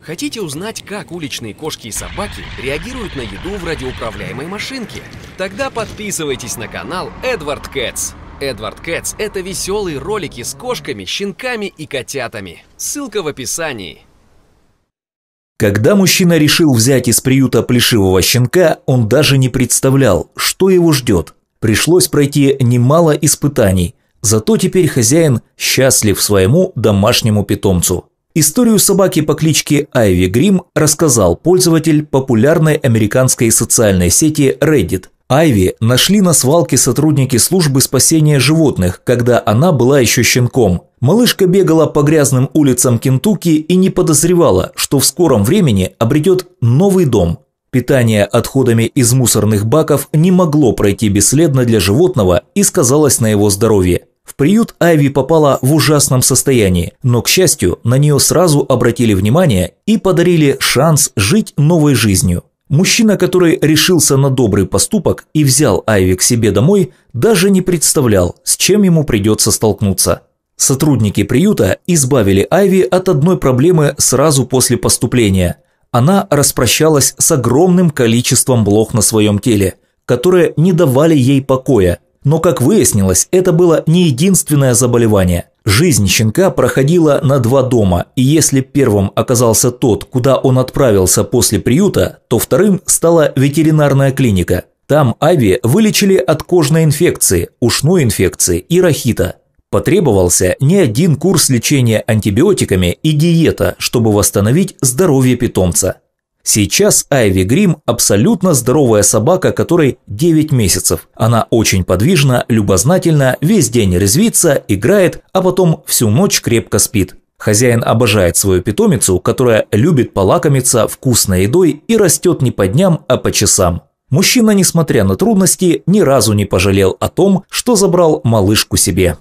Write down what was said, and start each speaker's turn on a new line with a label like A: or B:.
A: Хотите узнать, как уличные кошки и собаки реагируют на еду в радиоуправляемой машинке? Тогда подписывайтесь на канал Эдвард Кэтс. Эдвард Кэтс – это веселые ролики с кошками, щенками и котятами. Ссылка в описании.
B: Когда мужчина решил взять из приюта плешивого щенка, он даже не представлял, что его ждет. Пришлось пройти немало испытаний, зато теперь хозяин счастлив своему домашнему питомцу. Историю собаки по кличке Айви Грим рассказал пользователь популярной американской социальной сети Reddit – Айви нашли на свалке сотрудники службы спасения животных, когда она была еще щенком. Малышка бегала по грязным улицам Кентукки и не подозревала, что в скором времени обретет новый дом. Питание отходами из мусорных баков не могло пройти бесследно для животного и сказалось на его здоровье. В приют Айви попала в ужасном состоянии, но, к счастью, на нее сразу обратили внимание и подарили шанс жить новой жизнью. Мужчина, который решился на добрый поступок и взял Айви к себе домой, даже не представлял, с чем ему придется столкнуться. Сотрудники приюта избавили Айви от одной проблемы сразу после поступления. Она распрощалась с огромным количеством блох на своем теле, которые не давали ей покоя, но, как выяснилось, это было не единственное заболевание. Жизнь щенка проходила на два дома, и если первым оказался тот, куда он отправился после приюта, то вторым стала ветеринарная клиника. Там Ави вылечили от кожной инфекции, ушной инфекции и рахита. Потребовался не один курс лечения антибиотиками и диета, чтобы восстановить здоровье питомца. Сейчас Айви Грим абсолютно здоровая собака, которой 9 месяцев. Она очень подвижна, любознательна, весь день резвится, играет, а потом всю ночь крепко спит. Хозяин обожает свою питомицу, которая любит полакомиться вкусной едой и растет не по дням, а по часам. Мужчина, несмотря на трудности, ни разу не пожалел о том, что забрал малышку себе.